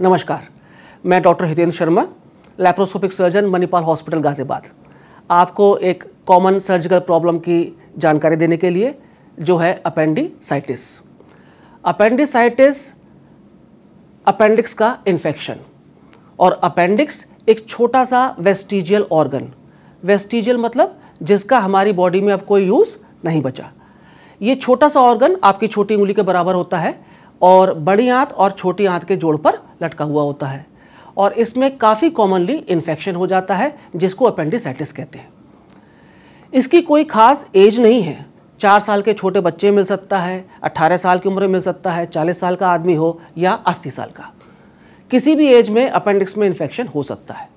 नमस्कार मैं doctor Hitendra Sharma laparoscopic surgeon Manipal hospital Ghaziabad आपको एक कॉमन सर्जिकल प्रॉब्लम की जानकारी देने के लिए जो है अपेंडिसाइटिस अपेंडिसाइटिस अपेंडिक्स का इन्फेक्शन और अपेंडिक्स एक छोटा सा वेस्टिजियल ऑर्गन वेस्टिजियल मतलब जिसका हमारी बॉडी में अब कोई यूज़ नहीं बचा ये छोटा सा ऑर्गन आपकी छोटी उंगली के बराबर होता है और बड़ी आंत और छोटी आंत के जोड़ पर लटका हुआ होता है और इसमें काफ़ी कॉमनली इन्फेक्शन हो जाता है जिसको अपेंडिसाइटिस कहते हैं इसकी कोई खास एज नहीं है चार साल के छोटे बच्चे मिल सकता है अट्ठारह साल की उम्र मिल सकता है चालीस साल का आदमी हो या अस्सी साल का किसी भी एज में अपेंडिक्स में इन्फेक्शन हो सकता है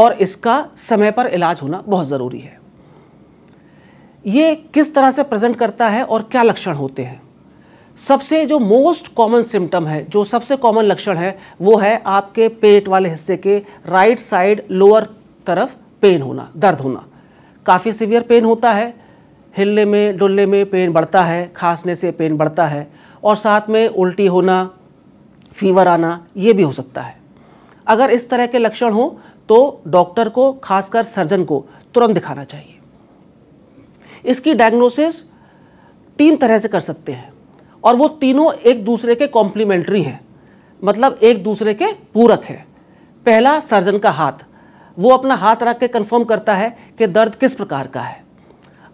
और इसका समय पर इलाज होना बहुत ज़रूरी है ये किस तरह से प्रेजेंट करता है और क्या लक्षण होते हैं सबसे जो मोस्ट कॉमन सिम्टम है जो सबसे कॉमन लक्षण है वो है आपके पेट वाले हिस्से के राइट साइड लोअर तरफ पेन होना दर्द होना काफ़ी सीवियर पेन होता है हिलने में डुलने में पेन बढ़ता है खांसने से पेन बढ़ता है और साथ में उल्टी होना फीवर आना ये भी हो सकता है अगर इस तरह के लक्षण हो तो डॉक्टर को खासकर सर्जन को तुरंत दिखाना चाहिए इसकी डायग्नोसिस तीन तरह से कर सकते हैं और वो तीनों एक दूसरे के कॉम्प्लीमेंट्री हैं मतलब एक दूसरे के पूरक हैं पहला सर्जन का हाथ वो अपना हाथ रख के कन्फर्म करता है कि दर्द किस प्रकार का है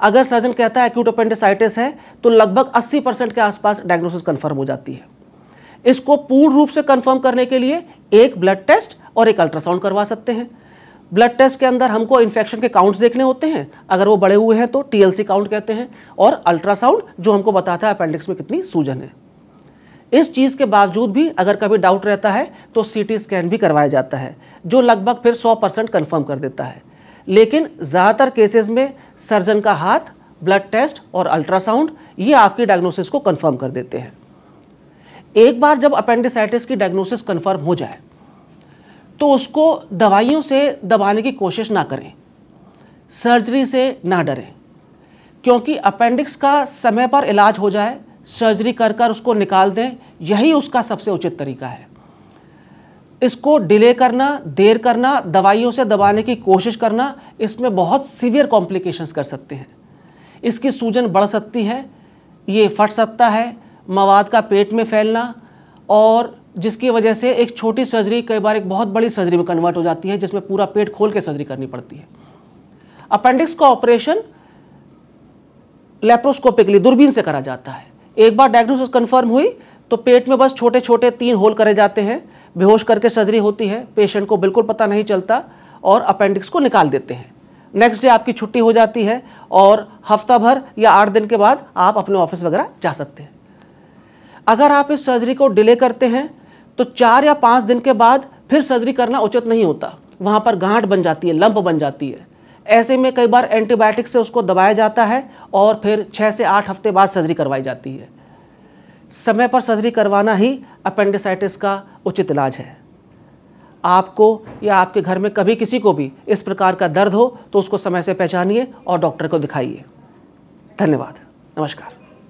अगर सर्जन कहता है एक्यूट अपेंडिसाइटिस है तो लगभग 80 परसेंट के आसपास डायग्नोसिस कन्फर्म हो जाती है इसको पूर्ण रूप से कन्फर्म करने के लिए एक ब्लड टेस्ट और एक अल्ट्रासाउंड करवा सकते हैं ब्लड टेस्ट के अंदर हमको इन्फेक्शन के काउंट्स देखने होते हैं अगर वो बड़े हुए हैं तो टीएलसी काउंट कहते हैं और अल्ट्रासाउंड जो हमको बताता है अपेंडिक्स में कितनी सूजन है इस चीज़ के बावजूद भी अगर कभी डाउट रहता है तो सीटी स्कैन भी करवाया जाता है जो लगभग फिर 100 परसेंट कन्फर्म कर देता है लेकिन ज़्यादातर केसेस में सर्जन का हाथ ब्लड टेस्ट और अल्ट्रासाउंड ये आपकी डायग्नोसिस को कन्फर्म कर देते हैं एक बार जब अपेंडिसाइटिस की डायग्नोसिस कन्फर्म हो जाए तो उसको दवाइयों से दबाने की कोशिश ना करें सर्जरी से ना डरें क्योंकि अपेंडिक्स का समय पर इलाज हो जाए सर्जरी कर कर उसको निकाल दें यही उसका सबसे उचित तरीका है इसको डिले करना देर करना दवाइयों से दबाने की कोशिश करना इसमें बहुत सीवियर कॉम्प्लिकेशंस कर सकते हैं इसकी सूजन बढ़ सकती है ये फट सकता है मवाद का पेट में फैलना और जिसकी वजह से एक छोटी सर्जरी कई बार एक बहुत बड़ी सर्जरी में कन्वर्ट हो जाती है जिसमें पूरा पेट खोल के सर्जरी करनी पड़ती है अपेंडिक्स का ऑपरेशन लेप्रोस्कोपिकली दूरबीन से करा जाता है एक बार डायग्नोसिस कन्फर्म हुई तो पेट में बस छोटे छोटे तीन होल करे जाते हैं बेहोश करके सर्जरी होती है पेशेंट को बिल्कुल पता नहीं चलता और अपेंडिक्स को निकाल देते हैं नेक्स्ट डे आपकी छुट्टी हो जाती है और हफ्ता भर या आठ दिन के बाद आप अपने ऑफिस वगैरह जा सकते हैं अगर आप इस सर्जरी को डिले करते हैं तो चार या पाँच दिन के बाद फिर सर्जरी करना उचित नहीं होता वहाँ पर गांठ बन जाती है लंप बन जाती है ऐसे में कई बार एंटीबायोटिक से उसको दबाया जाता है और फिर छः से आठ हफ्ते बाद सर्जरी करवाई जाती है समय पर सर्जरी करवाना ही अपेंडिसाइटिस का उचित इलाज है आपको या आपके घर में कभी किसी को भी इस प्रकार का दर्द हो तो उसको समय से पहचानिए और डॉक्टर को दिखाइए धन्यवाद नमस्कार